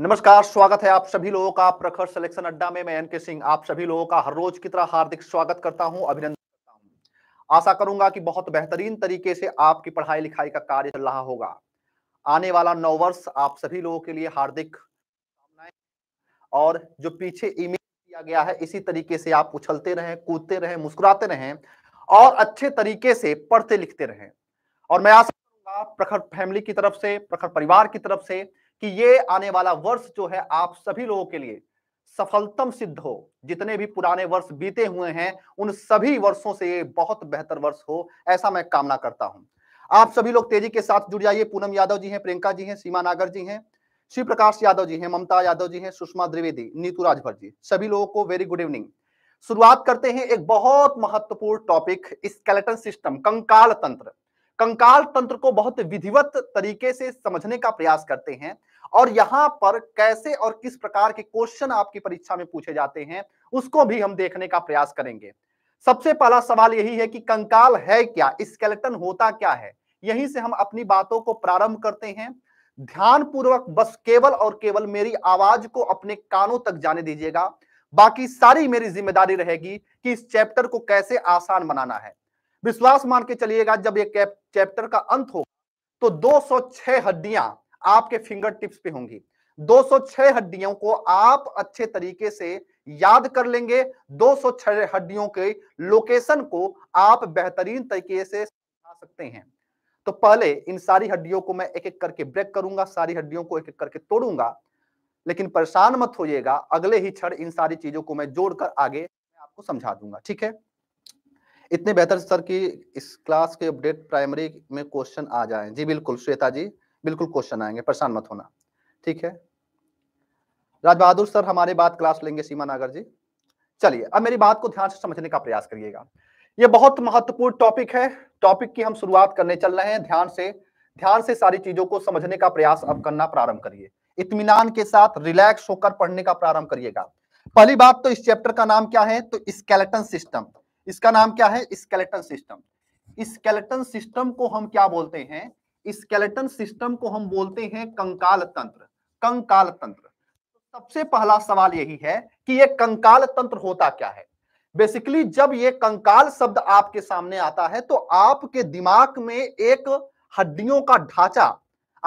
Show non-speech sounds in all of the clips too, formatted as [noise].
नमस्कार स्वागत है आप सभी लोगों का प्रखर सिलेक्शन अड्डा में मैं एनके सिंह आप सभी लोगों का हर रोज की तरह हार्दिक स्वागत करता हूं अभिनंदन करता हूं आशा करूंगा कि बहुत बेहतरीन तरीके से आपकी पढ़ाई लिखाई का कार्य चल रहा होगा आने वाला नौ वर्ष आप सभी लोगों के लिए हार्दिक और जो पीछे इमेज किया गया है इसी तरीके से आप उछलते रहें कूदते रहें मुस्कुराते रहें और अच्छे तरीके से पढ़ते लिखते रहें और मैं आशा करूंगा प्रखर फैमिली की तरफ से प्रखर परिवार की तरफ से कि ये आने वाला वर्ष जो है आप सभी लोगों के लिए सफलतम सिद्ध हो जितने भी पुराने वर्ष बीते हुए हैं उन सभी वर्षों से ये बहुत बेहतर वर्ष हो ऐसा मैं कामना करता हूं आप सभी लोग तेजी के साथ जुड़ जाइए पूनम यादव जी हैं प्रियंका जी हैं सीमा नागर जी हैं श्री प्रकाश यादव जी हैं ममता यादव जी हैं सुषमा द्विवेदी नीतू राजभर जी सभी लोगों को वेरी गुड इवनिंग शुरुआत करते हैं एक बहुत महत्वपूर्ण टॉपिक स्केलेटन सिस्टम कंकाल तंत्र कंकाल तंत्र को बहुत विधिवत तरीके से समझने का प्रयास करते हैं और यहां पर कैसे और किस प्रकार के क्वेश्चन आपकी परीक्षा में पूछे जाते हैं उसको भी हम देखने का प्रयास करेंगे सबसे पहला सवाल यही है कि कंकाल है क्या स्केलेटन होता क्या है यहीं से हम अपनी बातों को प्रारंभ करते हैं ध्यान पूर्वक बस केवल और केवल मेरी आवाज को अपने कानों तक जाने दीजिएगा बाकी सारी मेरी जिम्मेदारी रहेगी कि इस चैप्टर को कैसे आसान बनाना है विश्वास मान के चलिएगा जब ये चैप्टर का अंत हो तो 206 हड्डियां आपके फिंगर टिप्स पे होंगी 206 हड्डियों को आप अच्छे तरीके से याद कर लेंगे 206 हड्डियों के लोकेशन को आप बेहतरीन तरीके से समझा सकते हैं तो पहले इन सारी हड्डियों को मैं एक एक करके ब्रेक करूंगा सारी हड्डियों को एक एक करके तोड़ूंगा लेकिन परेशान मत होइएगा अगले ही क्षण इन सारी चीजों को मैं जोड़कर आगे मैं आपको समझा दूंगा ठीक है इतने बेहतर सर कि इस क्लास के अपडेट प्राइमरी में क्वेश्चन आ जाए जी बिल्कुल श्वेता जी बिल्कुल क्वेश्चन आएंगे परेशान मत होना ठीक है राज बहादुर सर हमारे बात क्लास लेंगे सीमा नागर जी चलिए अब मेरी बात को ध्यान से समझने का प्रयास करिएगा यह बहुत महत्वपूर्ण टॉपिक है टॉपिक की हम शुरुआत करने चल रहे हैं ध्यान से ध्यान से सारी चीजों को समझने का प्रयास अब करना प्रारंभ करिए इतमान के साथ रिलैक्स होकर पढ़ने का प्रारंभ करिएगा पहली बात तो इस चैप्टर का नाम क्या है तो स्केलेटन सिस्टम इसका नाम क्या है स्केलेटन सिस्टम स्केलेटन सिस्टम को हम क्या बोलते हैं स्केलेटन सिस्टम को हम बोलते हैं कंकाल तंत्र कंकाल तंत्र तो सबसे पहला सवाल यही है कि ये कंकाल तंत्र होता क्या है बेसिकली जब ये कंकाल शब्द आपके सामने आता है तो आपके दिमाग में एक हड्डियों का ढांचा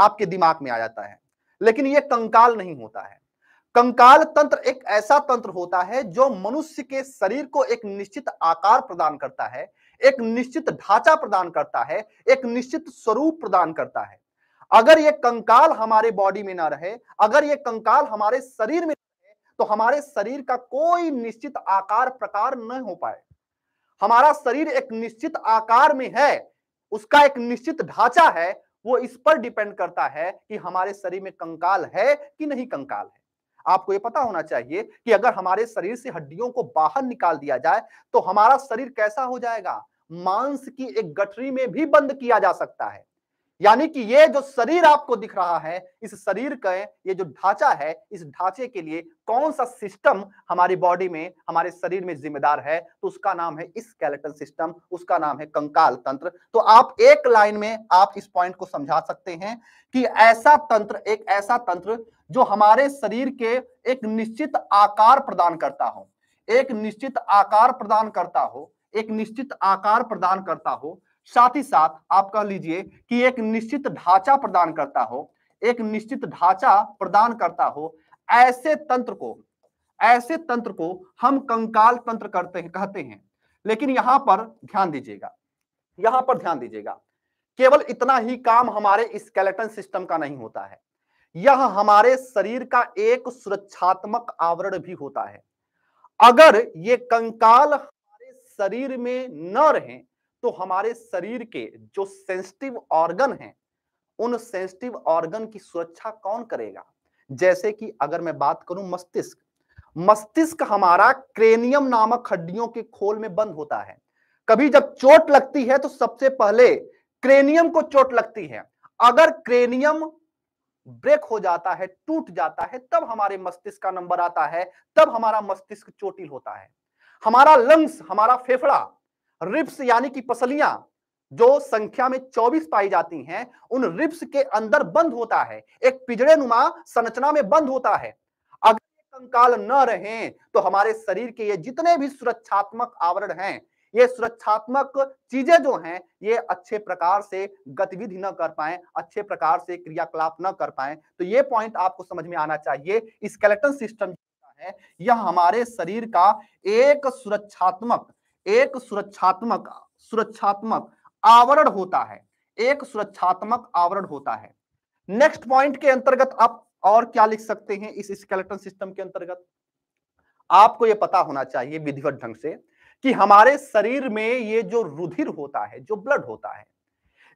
आपके दिमाग में आ जाता है लेकिन ये कंकाल नहीं होता है कंकाल तंत्र एक ऐसा तंत्र होता है जो मनुष्य के शरीर को एक निश्चित आकार प्रदान करता है एक निश्चित ढांचा प्रदान करता है एक निश्चित स्वरूप प्रदान करता है अगर ये कंकाल हमारे बॉडी में ना रहे अगर ये कंकाल हमारे शरीर में रहे तो हमारे शरीर का कोई निश्चित आकार प्रकार न हो पाए हमारा शरीर एक निश्चित आकार में है उसका एक निश्चित ढांचा है वो इस पर डिपेंड करता है कि हमारे शरीर में कंकाल है कि नहीं कंकाल है आपको ये पता होना चाहिए कि अगर हमारे शरीर से हड्डियों को बाहर निकाल दिया जाए तो हमारा शरीर कैसा हो जाएगा मांस की एक गठरी में भी बंद किया जा सकता है यानी कि ये जो शरीर आपको दिख रहा है इस शरीर का ये जो ढांचा है इस ढांचे के लिए कौन सा सिस्टम हमारी बॉडी में हमारे शरीर में जिम्मेदार है तो उसका नाम है स्केलेटन सिस्टम उसका नाम है कंकाल तंत्र तो आप एक लाइन में आप इस पॉइंट को समझा सकते हैं कि ऐसा तंत्र एक ऐसा तंत्र जो हमारे शरीर के एक निश्चित आकार प्रदान करता हो एक निश्चित आकार प्रदान करता हो एक निश्चित आकार प्रदान करता हो साथ ही साथ आप कह लीजिए कि एक निश्चित ढांचा प्रदान करता हो एक निश्चित ढांचा प्रदान करता हो ऐसे तंत्र को ऐसे तंत्र को हम कंकाल तंत्र करते हैं कहते हैं लेकिन यहां पर ध्यान दीजिएगा यहां पर ध्यान दीजिएगा केवल इतना ही काम हमारे स्केलेटन सिस्टम का नहीं होता है यह हमारे शरीर का एक सुरक्षात्मक आवरण भी होता है अगर ये कंकाल हमारे शरीर में न रहें तो हमारे शरीर के जो सेंसिटिव ऑर्गन हैं उन सेंसिटिव ऑर्गन की सुरक्षा कौन करेगा जैसे कि अगर मैं बात करूं मस्तिष्क मस्तिष्क हमारा क्रेनियम नामक हड्डियों के खोल में बंद होता है कभी जब चोट लगती है तो सबसे पहले क्रेनियम को चोट लगती है अगर क्रेनियम ब्रेक हो जाता है टूट जाता है तब हमारे मस्तिष्क का नंबर आता है तब हमारा मस्तिष्क चोटिल होता है हमारा लंग्स हमारा फेफड़ा रिप्स यानी कि पसलियां जो संख्या में 24 पाई जाती हैं उन रिप्स के अंदर बंद होता है एक पिजड़े नुमा संरचना में बंद होता है अगर कंकाल न रहे तो हमारे शरीर के ये जितने भी सुरक्षात्मक आवरण हैं ये सुरक्षात्मक चीजें जो हैं ये अच्छे प्रकार से गतिविधि न कर पाए अच्छे प्रकार से क्रियाकलाप न कर पाए तो ये पॉइंट आपको समझ में आना चाहिए स्केलेटन सिस्टम है यह हमारे शरीर का एक सुरक्षात्मक एक सुरक्षात्मक सुरक्षात्मक आवरण होता है एक सुरक्षात्मक आवरण होता है नेक्स्ट पॉइंट के अंतर्गत आप और क्या लिख सकते हैं इस स्केलेटन सिस्टम के अंतर्गत आपको यह पता होना चाहिए विधिवत ढंग से कि हमारे शरीर में ये जो रुधिर होता है जो ब्लड होता है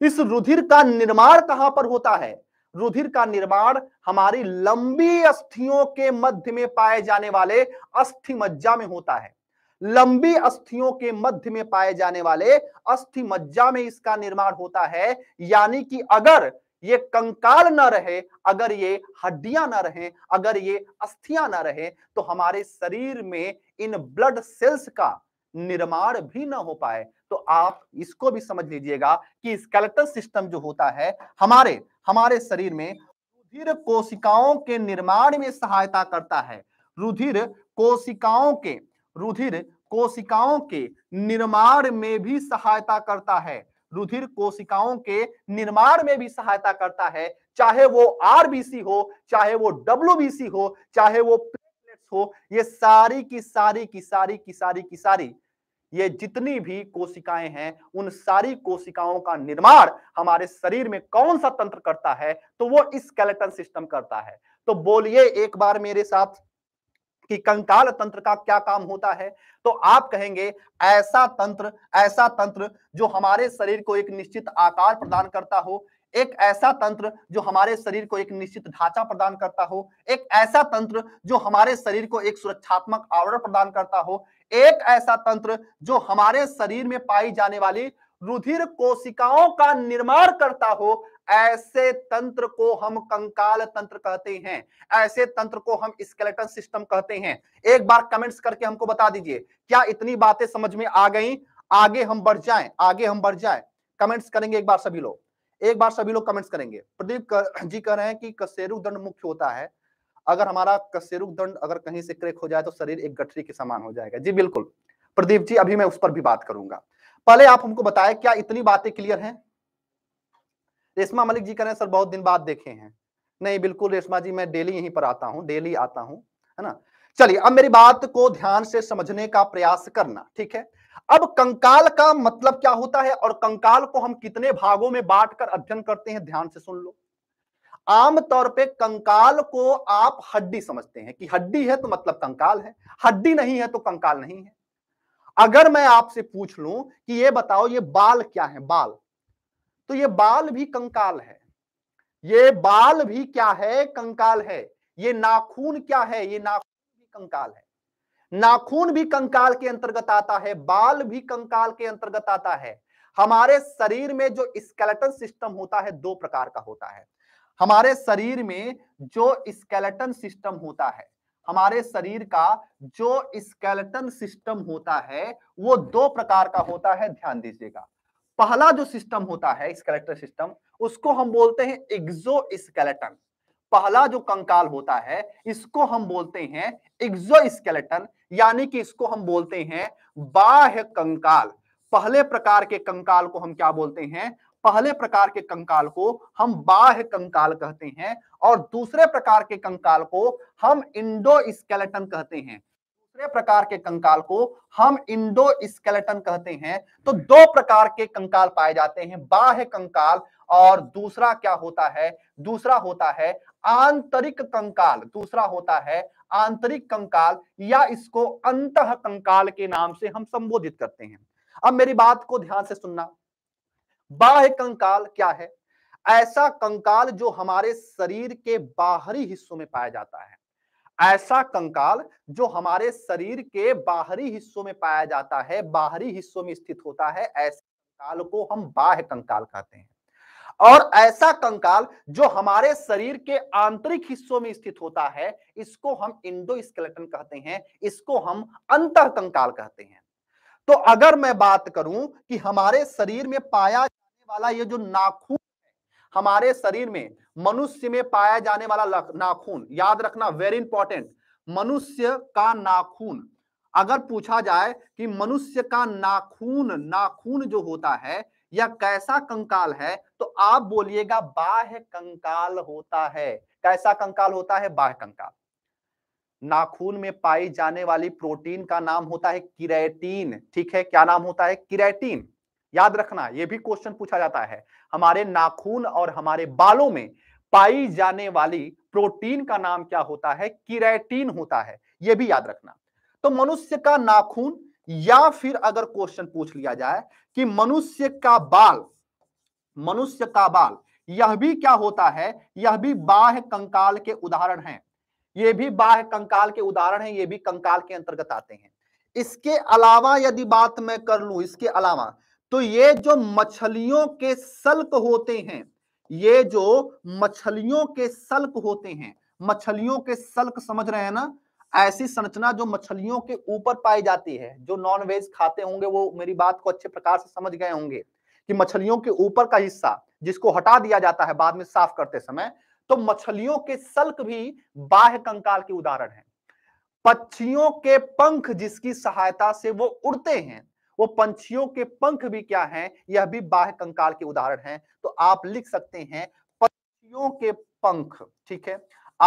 इस रुधिर का निर्माण कहां पर होता है रुधिर का निर्माण हमारी लंबी अस्थियों के मध्य में पाए जाने वाले अस्थि मज्जा में होता है लंबी अस्थियों के मध्य में पाए जाने वाले अस्थि मज्जा में इसका निर्माण होता है यानी कि अगर ये कंकाल न रहे अगर ये हड्डियां न रहे अगर ये अस्थियां न रहे तो हमारे शरीर में इन ब्लड सेल्स का निर्माण भी ना हो पाए तो आप इसको भी समझ लीजिएगा कि स्केलेटल सिस्टम जो होता है हमारे हमारे शरीर में रुधिर कोशिकाओं के निर्माण में सहायता करता है रुधिर कोशिकाओं के रुधिर कोशिकाओं के निर्माण में भी सहायता करता है रुधिर कोशिकाओं के निर्माण में भी सहायता करता है चाहे वो आरबीसी हो चाहे वो डब्ल्यूबीसी हो चाहे वो प्लेटलेट्स हो ये सारी की सारी की सारी की सारी की सारी ये जितनी भी कोशिकाएं हैं उन सारी कोशिकाओं का निर्माण हमारे शरीर में कौन सा तंत्र करता है तो वो इस स्केलेटन सिस्टम करता है तो बोलिए एक बार मेरे साथ कि कंकाल तंत्र का क्या काम होता है तो आप कहेंगे ऐसा तंत्र ऐसा तंत्र जो हमारे शरीर को एक निश्चित आकार प्रदान करता हो एक ऐसा तंत्र जो हमारे शरीर को एक निश्चित ढांचा प्रदान करता हो एक ऐसा तंत्र जो हमारे शरीर को एक सुरक्षात्मक आवरण प्रदान करता हो एक ऐसा तंत्र जो हमारे शरीर में पाई जाने वाली रुधिर कोशिकाओं का निर्माण करता हो ऐसे तंत्र को हम कंकाल तंत्र कहते हैं ऐसे तंत्र को हम स्केलेटन सिस्टम कहते हैं एक बार कमेंट्स करके हमको बता दीजिए क्या इतनी बातें समझ में आ गई आगे हम बढ़ जाएं आगे हम बढ़ जाएं कमेंट्स करेंगे एक बार सभी लोग एक बार सभी लोग कमेंट्स करेंगे प्रदीप कर, जी कह रहे हैं कि कसेरुक दंड मुख्य होता है अगर हमारा कसेरुक दंड अगर कहीं से क्रेक हो जाए तो शरीर एक गठरी के समान हो जाएगा जी बिल्कुल प्रदीप जी अभी मैं उस पर भी बात करूंगा पहले आप हमको बताएं क्या इतनी बातें क्लियर हैं रेशमा मलिक जी कह रहे हैं सर बहुत दिन बाद देखे हैं नहीं बिल्कुल रेशमा जी मैं डेली यहीं पर आता हूँ डेली आता हूं है ना चलिए अब मेरी बात को ध्यान से समझने का प्रयास करना ठीक है अब कंकाल का मतलब क्या होता है और कंकाल को हम कितने भागों में बांटकर अध्ययन करते हैं ध्यान से सुन लो आमतौर पे कंकाल को आप हड्डी समझते हैं कि हड्डी है तो मतलब कंकाल है हड्डी नहीं है तो कंकाल नहीं है अगर मैं आपसे पूछ लूं कि ये बताओ ये बाल क्या है बाल तो ये बाल भी कंकाल है ये बाल भी क्या है कंकाल है ये नाखून क्या है ये नाखून भी कंकाल है नाखून भी कंकाल के अंतर्गत आता है बाल भी कंकाल के अंतर्गत आता है हमारे शरीर में जो स्केलेटन सिस्टम होता है दो प्रकार का होता है हमारे शरीर में जो स्केलेटन सिस्टम होता है हमारे शरीर का जो स्केलेटन सिस्टम होता है वो दो प्रकार का होता है ध्यान दीजिएगा पहला जो सिस्टम होता है स्केलेटन सिस्टम उसको हम बोलते हैं एग्जो स्केलेटन पहला जो कंकाल होता है इसको हम बोलते हैं एग्जो स्केलेटन यानी कि इसको हम बोलते हैं बाह्य कंकाल पहले प्रकार के कंकाल को हम क्या बोलते हैं पहले प्रकार के कंकाल को हम बाह्य कंकाल कहते हैं और दूसरे प्रकार के कंकाल को हम इंडो स्केलेटन कहते हैं दूसरे प्रकार के कंकाल को हम इंडो स्केलेटन कहते हैं तो दो प्रकार के कंकाल पाए जाते हैं बाह्य कंकाल और दूसरा क्या होता है दूसरा होता है आंतरिक कंकाल दूसरा होता है आंतरिक कंकाल या इसको अंत कंकाल के नाम से हम संबोधित करते हैं अब मेरी बात को ध्यान से सुनना बाह्य कंकाल क्या है ऐसा कंकाल जो हमारे शरीर के बाहरी हिस्सों में पाया जाता है ऐसा कंकाल जो हमारे शरीर के बाहरी हिस्सों में पाया जाता है बाहरी हिस्सों में स्थित होता है ऐसे कंकाल को हम बाह्य कंकाल कहते हैं और ऐसा कंकाल जो हमारे शरीर के आंतरिक हिस्सों में स्थित होता है इसको हम इंडो स्केलेटन कहते हैं इसको हम अंतर कंकाल कहते हैं तो अगर मैं बात करूं कि हमारे शरीर में पाया वाला ये जो नाखून हमारे शरीर में मनुष्य में पाया जाने वाला नाखून याद रखना वेरी इंपॉर्टेंट मनुष्य का नाखून अगर पूछा जाए कि मनुष्य का नाखून नाखून जो होता है या कैसा कंकाल है तो आप बोलिएगा बाह्य कंकाल होता है कैसा कंकाल होता है बाह्य कंकाल नाखून में पाई जाने वाली प्रोटीन का नाम होता है किरेटीन ठीक है क्या नाम होता है किरेटीन याद रखना यह भी क्वेश्चन पूछा जाता है हमारे नाखून और हमारे बालों में पाई जाने वाली प्रोटीन का नाम क्या होता है किरेटीन होता है यह भी याद रखना तो मनुष्य का नाखून या फिर अगर क्वेश्चन पूछ लिया जाए कि मनुष्य का बाल मनुष्य का बाल यह भी क्या होता है यह भी बाह्य कंकाल के उदाहरण है ये भी बाह कंकाल के उदाहरण है ये भी कंकाल के अंतर्गत आते हैं इसके अलावा यदि बात मैं कर लू इसके अलावा तो ये जो मछलियों के सल्क होते हैं ये जो मछलियों के सल्क होते हैं मछलियों के सल्क समझ रहे हैं ना ऐसी संरचना जो मछलियों के ऊपर पाई जाती है जो नॉन वेज खाते होंगे वो मेरी बात को अच्छे प्रकार से समझ गए होंगे कि मछलियों के ऊपर का हिस्सा जिसको हटा दिया जाता है बाद में साफ करते समय तो मछलियों के सल्क भी बाह्य कंकाल के उदाहरण है पक्षियों के पंख जिसकी सहायता से वो उड़ते हैं वो पंछियों के पंख भी क्या हैं यह भी बाह्य कंकाल के उदाहरण हैं तो आप लिख सकते हैं पंछियों के पंख ठीक है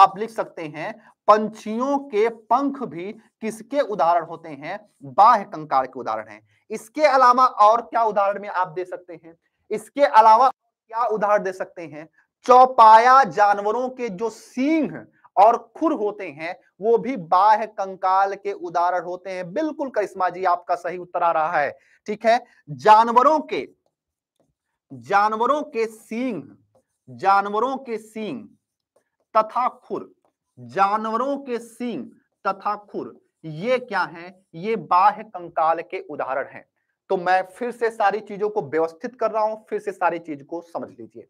आप लिख सकते हैं पंछियों के पंख भी किसके उदाहरण होते हैं बाह्य कंकाल के उदाहरण हैं इसके अलावा और क्या उदाहरण में आप दे सकते हैं इसके अलावा क्या उदाहरण दे सकते हैं चौपाया जानवरों के जो सिंह और खुर होते हैं वो भी बाह्य कंकाल के उदाहरण होते हैं बिल्कुल करिश्मा जी आपका सही उत्तर आ रहा है ठीक है जानवरों के जानवरों के सींग जानवरों के सींग तथा खुर जानवरों के सींग तथा खुर ये क्या है ये बाह्य कंकाल के उदाहरण हैं तो मैं फिर से सारी चीजों को व्यवस्थित कर रहा हूं फिर से सारी चीज को समझ लीजिए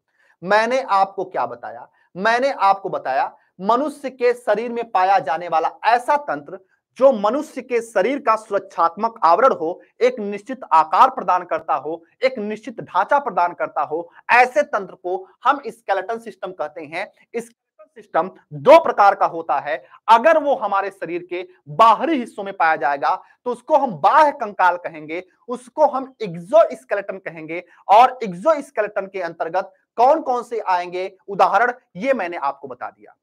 मैंने आपको क्या बताया मैंने आपको बताया मनुष्य के शरीर में पाया जाने वाला ऐसा तंत्र जो मनुष्य के शरीर का सुरक्षात्मक आवरण हो एक निश्चित आकार प्रदान करता हो एक निश्चित ढांचा प्रदान करता हो ऐसे तंत्र को हम स्केलेटन सिस्टम कहते हैं इस सिस्टम दो प्रकार का होता है अगर वो हमारे शरीर के बाहरी हिस्सों में पाया जाएगा तो उसको हम बाह्य कंकाल कहेंगे उसको हम एक्जो स्केलेटन कहेंगे और एग्जो स्केलेटन के अंतर्गत कौन कौन से आएंगे उदाहरण ये मैंने आपको बता दिया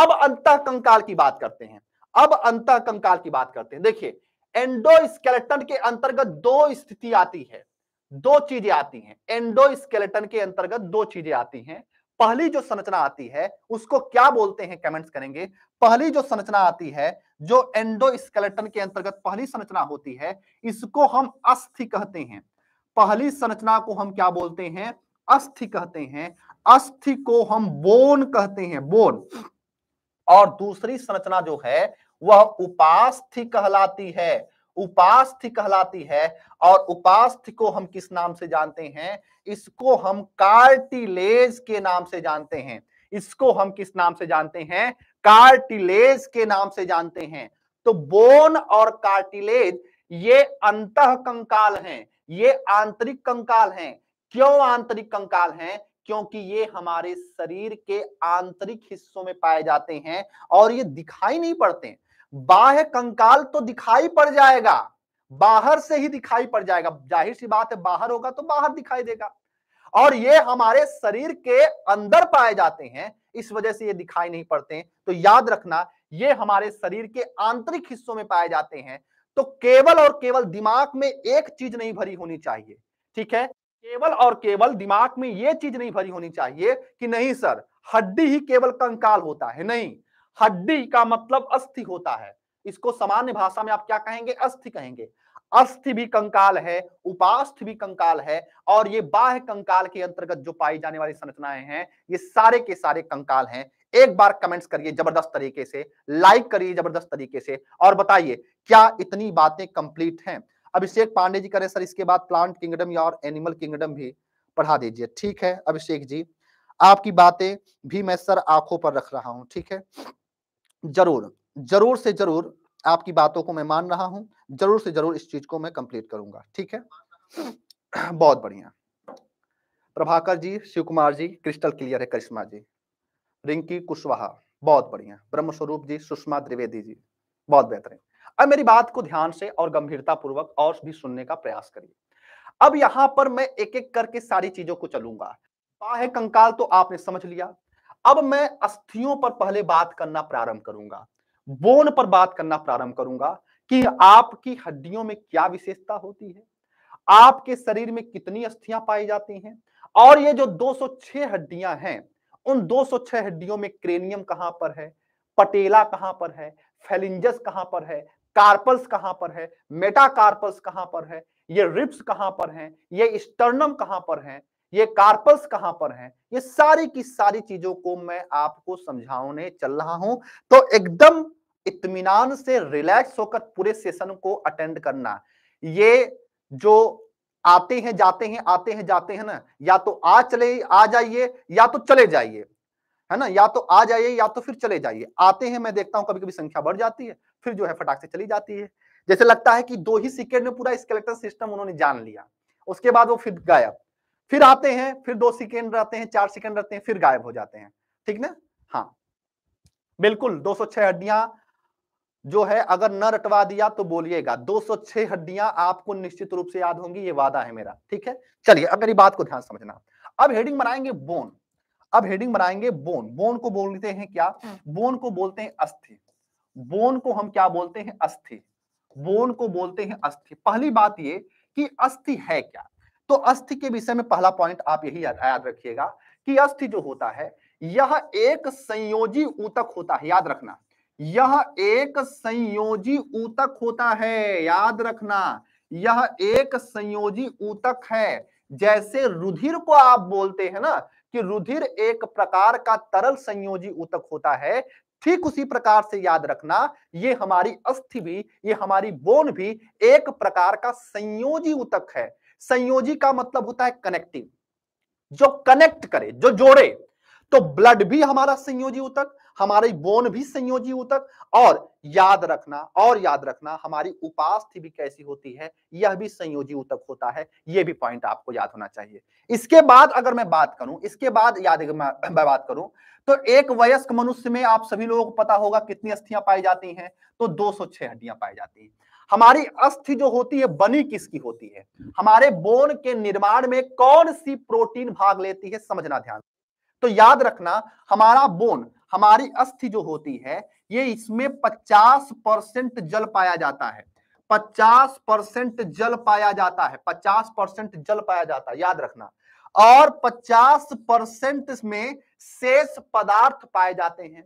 अब अंत कंकाल की बात करते हैं अब अंत कंकाल की बात करते हैं देखिए एंडोस्केलेटन के अंतर्गत दो स्थिति आती है दो चीजें आती हैं एंडोस्केलेटन के अंतर्गत दो चीजें आती हैं पहली जो संरचना आती है उसको क्या बोलते हैं कमेंट्स करेंगे पहली जो संरचना आती है जो एंडोस्केलेटन के अंतर्गत पहली संरचना होती है इसको हम अस्थि कहते हैं पहली संरचना को हम क्या बोलते हैं अस्थि कहते हैं अस्थि को हम बोन कहते हैं बोन और दूसरी संरचना जो है वह उपास्थि कहलाती है उपास्थि कहलाती है और उपास्थि को हम किस नाम से जानते हैं इसको हम कार्टिलेज के नाम से जानते हैं इसको हम किस नाम से जानते हैं कार्टिलेज के नाम से जानते हैं तो बोन और कार्टिलेज ये अंत कंकाल हैं ये आंतरिक कंकाल हैं क्यों आंतरिक कंकाल हैं क्योंकि ये हमारे शरीर के आंतरिक हिस्सों में पाए जाते हैं और ये दिखाई नहीं पड़ते बाह्य कंकाल तो दिखाई पड़ जाएगा बाहर से ही दिखाई पड़ जाएगा जाहिर सी बात है बाहर होगा तो बाहर दिखाई देगा और ये हमारे शरीर के अंदर पाए जाते हैं इस वजह से ये दिखाई नहीं पड़ते तो याद रखना ये हमारे शरीर के आंतरिक हिस्सों में पाए जाते हैं तो केवल और केवल दिमाग में एक चीज नहीं भरी होनी चाहिए ठीक है केवल और केवल दिमाग में ये चीज नहीं भरी होनी चाहिए कि नहीं सर हड्डी ही केवल कंकाल होता है नहीं हड्डी का मतलब अस्थि होता है इसको सामान्य भाषा में आप क्या कहेंगे अस्थि कहेंगे अस्थि भी कंकाल है उपास्थ भी कंकाल है और ये बाह्य कंकाल के अंतर्गत जो पाई जाने वाली संरचनाएं हैं ये सारे के सारे कंकाल हैं एक बार कमेंट्स करिए जबरदस्त तरीके से लाइक करिए जबरदस्त तरीके से और बताइए क्या इतनी बातें कंप्लीट हैं अभिषेक पांडे जी करें सर इसके बाद प्लांट किंगडम या और एनिमल किंगडम भी पढ़ा दीजिए ठीक है अभिषेक जी आपकी बातें भी मैं सर आंखों पर रख रहा हूँ ठीक है जरूर जरूर से जरूर आपकी बातों को मैं मान रहा हूँ जरूर से जरूर इस चीज को मैं कंप्लीट करूंगा ठीक है [clears throat] बहुत बढ़िया प्रभाकर जी शिव कुमार जी क्रिस्टल क्लियर है करिश्मा जी रिंकी कुशवाहा बहुत बढ़िया ब्रह्मस्वरूप जी सुषमा त्रिवेदी जी बहुत बेहतरीन अब मेरी बात को ध्यान से और गंभीरता पूर्वक और भी सुनने का प्रयास करिए अब यहां पर मैं एक एक करके सारी चीजों को चलूंगा बाहे कंकाल तो आपने समझ लिया अब मैं अस्थियों पर पहले बात करना प्रारंभ करूंगा बोन पर बात करना प्रारंभ करूंगा कि आपकी हड्डियों में क्या विशेषता होती है आपके शरीर में कितनी अस्थियां पाई जाती हैं और ये जो 206 हड्डियां हैं उन 206 हड्डियों में क्रेनियम कहां पर है पटेला कहां पर है फेलिंजस कहां पर है कार्पल्स कहां पर है मेटाकार्पल्स कहां पर है ये रिप्स कहां पर हैं ये स्टर्नम कहां पर हैं ये कार्पल्स कहां पर हैं ये सारी की सारी चीजों को मैं आपको समझाने चल रहा हूं तो एकदम इतमान से रिलैक्स होकर पूरे सेशन को अटेंड करना ये जो आते हैं जाते हैं आते हैं जाते हैं ना या तो आ चले आ जाइए या तो चले जाइए है ना या तो आ जाइए या तो फिर चले जाइए आते हैं मैं देखता हूं कभी कभी संख्या बढ़ जाती है फिर जो है फटाक से चली जाती है जैसे लगता है कि दो ही सिकेट में पूरा स्केलेटन सिस्टम उन्होंने जान लिया उसके बाद वो फिर गायब फिर आते हैं फिर दो सेकेंड रहते हैं चार सेकेंड रहते हैं फिर गायब हो जाते हैं ठीक ना हाँ बिल्कुल 206 हड्डियां जो है अगर न रटवा दिया तो बोलिएगा 206 हड्डियां आपको निश्चित रूप से याद होंगी ये वादा है मेरा ठीक है चलिए अब मेरी बात को ध्यान समझना अब हेडिंग बनाएंगे बोन अब हेडिंग बनाएंगे बोन बोन को बोलते हैं क्या बोन हाँ। को बोलते हैं अस्थि बोन को हम क्या बोलते हैं अस्थि बोन को बोलते हैं अस्थि पहली बात ये कि अस्थि है क्या तो अस्थि के विषय में पहला पॉइंट आप यही याद, रखिएगा कि अस्थि जो होता है यह एक संयोजी ऊतक होता है याद रखना यह एक संयोजी ऊतक होता है याद रखना यह एक संयोजी ऊतक है जैसे रुधिर को आप बोलते हैं ना कि रुधिर एक प्रकार का तरल संयोजी ऊतक होता है ठीक उसी प्रकार से याद रखना ये हमारी अस्थि भी ये हमारी बोन भी एक प्रकार का संयोजी उतक है संयोजी का मतलब होता है कनेक्टिव जो कनेक्ट करे जो जोड़े तो ब्लड भी हमारा संयोजी उतक हमारी बोन भी संयोजी ऊतक और याद रखना और याद रखना हमारी उपास्थि भी कैसी होती है यह भी संयोजी ऊतक होता है यह भी पॉइंट आपको याद होना चाहिए इसके बाद अगर मैं बात करूं इसके बाद याद मैं बात करूं तो एक वयस्क मनुष्य में आप सभी लोगों को पता होगा कितनी अस्थियां पाई जाती हैं तो छह हड्डियां पाई जाती हैं हमारी अस्थि जो होती है बनी किसकी होती है हमारे बोन के निर्माण में कौन सी प्रोटीन भाग लेती है समझना ध्यान तो याद रखना हमारा बोन हमारी अस्थि जो होती है ये इसमें 50 परसेंट जल पाया जाता है 50 परसेंट जल पाया जाता है 50 परसेंट जल पाया जाता है याद रखना और 50 परसेंट में शेष पदार्थ पाए जाते हैं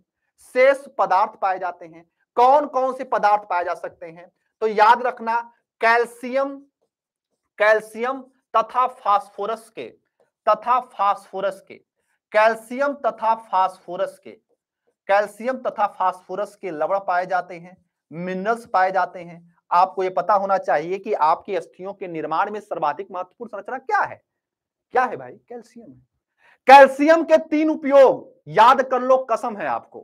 शेष पदार्थ पाए जाते हैं कौन कौन से पदार्थ पाए जा सकते हैं तो याद रखना कैल्शियम कैल्शियम तथा फास्फोरस के तथा फास्फोरस के कैल्शियम तथा फास्फोरस के कैल्शियम तथा फास्फोरस के लवण पाए जाते हैं मिनरल्स पाए जाते हैं आपको यह पता होना चाहिए कि आपकी अस्थियों के निर्माण में सर्वाधिक महत्वपूर्ण संरचना क्या है क्या है भाई कैल्शियम कैल्शियम के तीन उपयोग याद कर लो कसम है आपको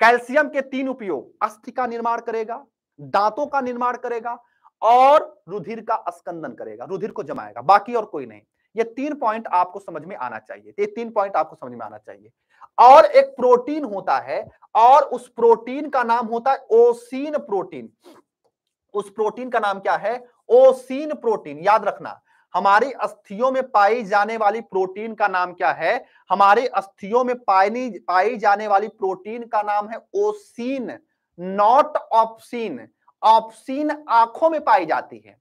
कैल्शियम के तीन उपयोग अस्थि का निर्माण करेगा दांतों का निर्माण करेगा और रुधिर का स्कंदन करेगा रुधिर को जमाएगा बाकी और कोई नहीं ये तीन पॉइंट आपको समझ में आना चाहिए ये तीन पॉइंट आपको समझ में आना चाहिए और एक प्रोटीन होता है और उस प्रोटीन का नाम होता है ओसीन प्रोटीन उस प्रोटीन का नाम क्या है ओसीन प्रोटीन याद रखना हमारी अस्थियों में पाई जाने वाली प्रोटीन का नाम क्या है हमारे अस्थियों में पाई पाई जाने वाली प्रोटीन का नाम है ओसीन नॉट ऑप्सीन ऑप्सीन आंखों में पाई जाती है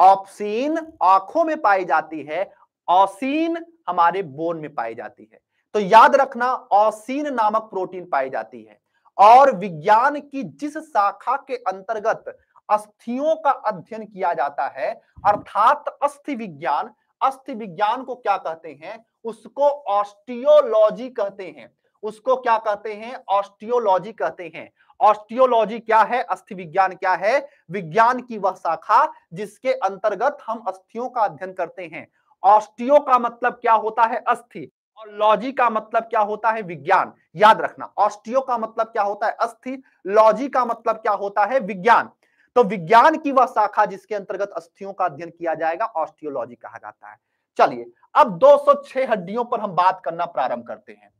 ऑप्सीन आंखों में पाई जाती है ऑसीन हमारे बोन में पाई जाती है तो याद रखना ऑसिन नामक प्रोटीन पाई जाती है और विज्ञान की जिस शाखा के अंतर्गत अस्थियों का अध्ययन किया जाता है अर्थात अस्थि विज्ञान अस्थि विज्ञान को क्या कहते हैं उसको ऑस्टियोलॉजी कहते हैं उसको क्या कहते हैं ऑस्टियोलॉजी कहते हैं ऑस्टियोलॉजी क्या है अस्थि विज्ञान क्या है विज्ञान की वह शाखा जिसके अंतर्गत हम अस्थियों का अध्ययन करते हैं ऑस्टियो का मतलब क्या होता है अस्थि और लॉजी का मतलब क्या होता है विज्ञान याद रखना ऑस्टियो का मतलब क्या होता है अस्थि लॉजी का मतलब क्या होता है विज्ञान तो विज्ञान की वह शाखा जिसके अंतर्गत अस्थियों का अध्ययन किया जाएगा ऑस्टियोलॉजी कहा जाता है चलिए अब 206 हड्डियों पर हम बात करना प्रारंभ करते हैं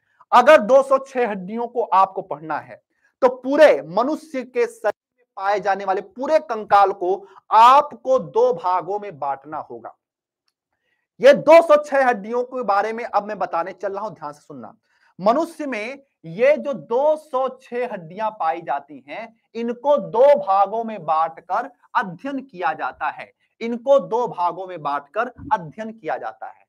अगर 206 हड्डियों को आपको पढ़ना है तो पूरे मनुष्य के शरीर में पाए जाने वाले पूरे कंकाल को आपको दो भागों में बांटना होगा ये 206 हड्डियों के बारे में अब मैं बताने चल रहा हूं ध्यान से सुनना मनुष्य में ये जो 206 हड्डियां पाई जाती हैं इनको दो भागों में बांटकर अध्ययन किया जाता है इनको दो भागों में बांटकर अध्ययन किया जाता है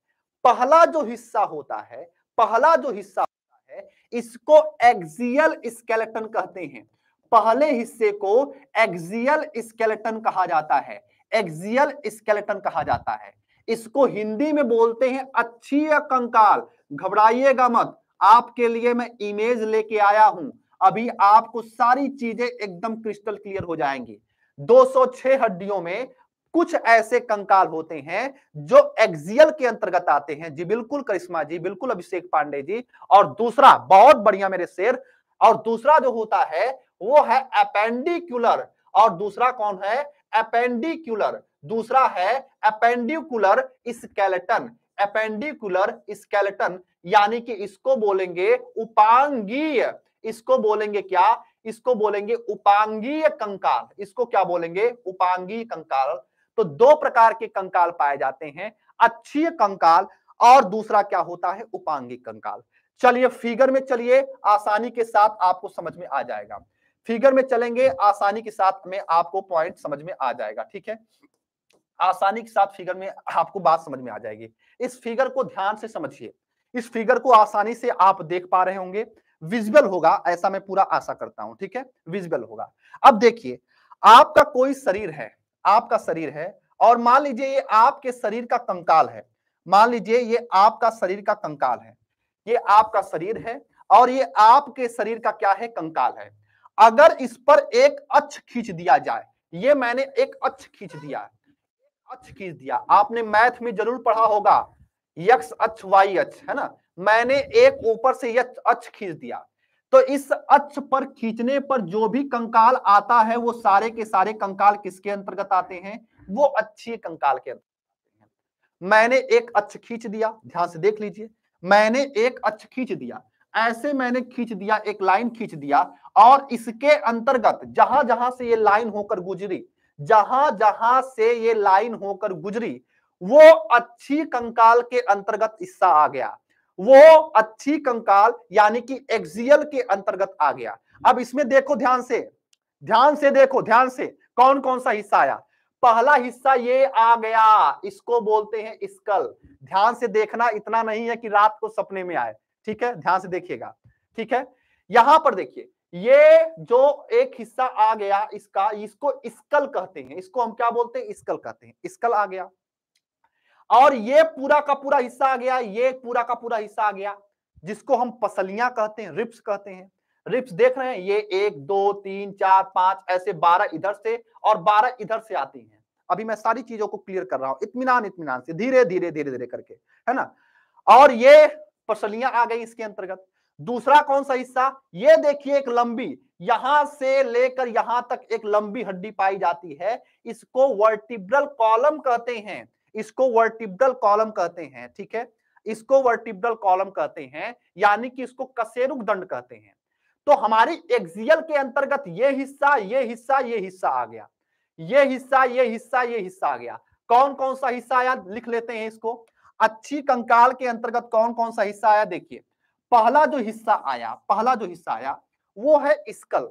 पहला जो हिस्सा होता है पहला जो हिस्सा होता है इसको एक्सियल स्केलेटन कहते हैं पहले हिस्से को एक्सियल स्केलेटन कहा जाता है एक्सियल स्केलेटन कहा जाता है इसको हिंदी में बोलते हैं अच्छी कंकाल घबराइएगा मत आपके लिए मैं इमेज लेके आया हूं अभी आपको सारी चीजें एकदम क्रिस्टल क्लियर हो जाएंगी 206 हड्डियों में कुछ ऐसे कंकाल होते हैं जो एक्सियल के अंतर्गत आते हैं जी बिल्कुल करिश्मा जी बिल्कुल अभिषेक पांडे जी और दूसरा बहुत बढ़िया मेरे शेर और दूसरा जो होता है वो है अपेंडिकुलर और दूसरा कौन है अपेंडिकुलर दूसरा है अपेंडिकुलर स्केलेटन अपेंडिकुलर स्केलेटन यानी कि इसको बोलेंगे उपांगीय इसको बोलेंगे क्या इसको बोलेंगे उपांगीय कंकाल इसको क्या बोलेंगे उपांगीय कंकाल तो दो प्रकार के कंकाल पाए जाते हैं अच्छी कंकाल और दूसरा क्या होता है उपांगी कंकाल चलिए फिगर में चलिए आसानी के साथ आपको समझ में आ जाएगा फिगर में चलेंगे आसानी के साथ में आपको पॉइंट समझ में आ जाएगा ठीक है आसानी के साथ फिगर में आपको बात समझ में आ जाएगी इस फिगर को ध्यान से समझिए इस फिगर को आसानी से आप देख पा रहे होंगे विजिबल होगा ऐसा मैं पूरा आशा करता हूं ठीक है विजिबल होगा अब देखिए आपका कोई शरीर है आपका शरीर है और मान लीजिए ये आपके शरीर का कंकाल है मान लीजिए ये आपका शरीर का कंकाल है ये आपका शरीर है और ये आपके शरीर का क्या है कंकाल है अगर इस पर एक अच्छ खींच दिया जाए ये मैंने एक अच्छ खींच दिया है अक्ष खींच दिया आपने मैथ में जरूर पढ़ा होगा यक्ष अक्ष वाई अक्ष है ना मैंने एक ऊपर से यक्ष अच्छ खींच दिया तो इस अक्ष पर खींचने पर जो भी कंकाल आता है वो सारे के सारे कंकाल किसके अंतर्गत आते हैं वो अच्छी कंकाल के अंतर्गत मैंने एक अक्ष खींच दिया ध्यान से देख लीजिए मैंने एक अक्ष खींच दिया ऐसे मैंने खींच दिया एक लाइन खींच दिया और इसके अंतर्गत जहां जहां से ये लाइन होकर गुजरी जहां जहां से ये लाइन होकर गुजरी वो अच्छी कंकाल के अंतर्गत हिस्सा आ गया वो अच्छी कंकाल यानी कि एक्सियल के अंतर्गत आ गया अब इसमें देखो ध्यान से ध्यान से देखो ध्यान से कौन कौन सा हिस्सा आया पहला हिस्सा ये आ गया इसको बोलते हैं स्कल ध्यान से देखना इतना नहीं है कि रात को सपने में आए ठीक है ध्यान से देखिएगा ठीक है यहां पर देखिए ये जो एक हिस्सा आ गया इसका इसको स्कल कहते हैं इसको हम क्या बोलते हैं स्कल कहते हैं स्कल आ गया और ये पूरा का पूरा हिस्सा आ गया ये पूरा का पूरा हिस्सा आ गया जिसको हम पसलियां कहते हैं रिप्स कहते हैं रिप्स देख रहे हैं ये एक दो तीन चार पांच ऐसे बारह इधर से और बारह इधर से आती हैं अभी मैं सारी चीजों को क्लियर कर रहा हूं इतमान इतमान से धीरे धीरे धीरे धीरे करके है ना और ये पसलियां आ गई इसके अंतर्गत दूसरा कौन सा हिस्सा ये देखिए एक लंबी यहां से लेकर यहां तक एक लंबी हड्डी पाई जाती है इसको वर्टिब्रल कॉलम कहते हैं इसको वर्टिब्रल कॉलम कहते हैं ठीक है इसको वर्टिब्रल कॉलम कहते हैं यानी कि इसको कसेरुक दंड कहते हैं तो हमारी एक्सियल के अंतर्गत ये हिस्सा ये हिस्सा ये हिस्सा आ गया ये हिस्सा ये हिस्सा ये हिस्सा आ गया कौन कौन सा हिस्सा आया लिख लेते हैं इसको अच्छी कंकाल के अंतर्गत कौन कौन सा हिस्सा आया देखिए पहला जो हिस्सा आया पहला जो हिस्सा आया वो है स्कल